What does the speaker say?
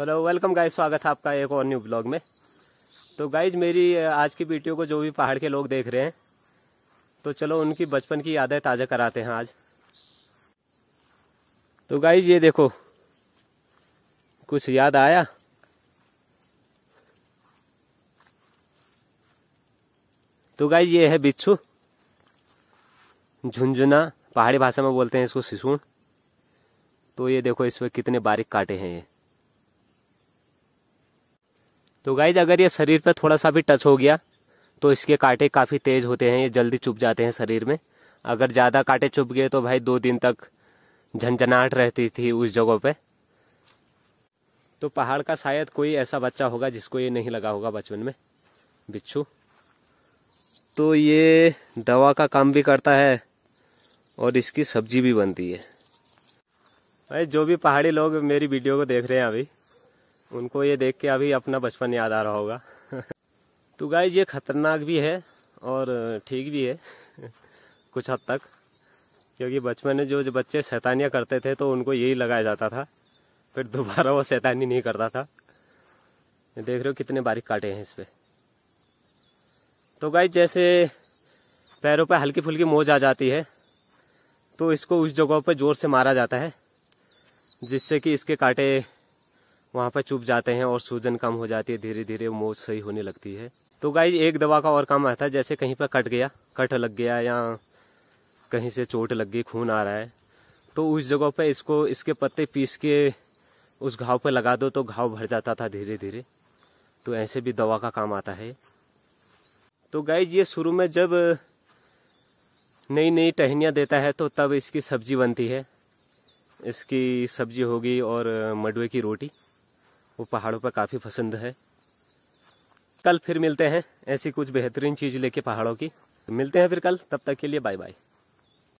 hello welcome guys स्वागत है आपका एक और न्यू ब्लॉग में तो गाइज मेरी आज की वीडियो को जो भी पहाड़ के लोग देख रहे हैं तो चलो उनकी बचपन की यादें ताज़ा कराते हैं आज तो गाइज ये देखो कुछ याद आया तो गाइज ये है बिच्छू झुंझुना पहाड़ी भाषा में बोलते हैं इसको सिसुण तो ये देखो इस पर कितने बारीक काटे हैं ये तो गाइज अगर ये शरीर पर थोड़ा सा भी टच हो गया तो इसके कांटे काफ़ी तेज़ होते हैं ये जल्दी चुप जाते हैं शरीर में अगर ज़्यादा कांटे चुप गए तो भाई दो दिन तक झंझनाहट रहती थी उस जगह पे तो पहाड़ का शायद कोई ऐसा बच्चा होगा जिसको ये नहीं लगा होगा बचपन में बिच्छू तो ये दवा का काम भी करता है और इसकी सब्जी भी बनती है भाई जो भी पहाड़ी लोग मेरी वीडियो को देख रहे हैं अभी उनको ये देख के अभी अपना बचपन याद आ रहा होगा तो गाइज ये खतरनाक भी है और ठीक भी है कुछ हद तक क्योंकि बचपन में जो जो बच्चे शैतानियाँ करते थे तो उनको यही लगाया जाता था फिर दोबारा वो शैतानी नहीं करता था देख रहे हो कितने बारीक काटे हैं इस पर तो गाइज जैसे पैरों पे हल्की फुल्की मोज आ जाती है तो इसको उस जगह पर जोर से मारा जाता है जिससे कि इसके कांटे वहाँ पर चुप जाते हैं और सूजन कम हो जाती है धीरे धीरे मोच सही होने लगती है तो गाई एक दवा का और काम आता है जैसे कहीं पर कट गया कट लग गया या कहीं से चोट लग गई खून आ रहा है तो उस जगह पर इसको इसके पत्ते पीस के उस घाव पर लगा दो तो घाव भर जाता था धीरे धीरे तो ऐसे भी दवा का काम आता है तो गाइज ये शुरू में जब नई नई टहनियाँ देता है तो तब इसकी सब्जी बनती है इसकी सब्जी होगी और मडवे की रोटी वो पहाड़ों पर काफ़ी पसंद है कल फिर मिलते हैं ऐसी कुछ बेहतरीन चीज़ लेके पहाड़ों की मिलते हैं फिर कल तब तक के लिए बाय बाय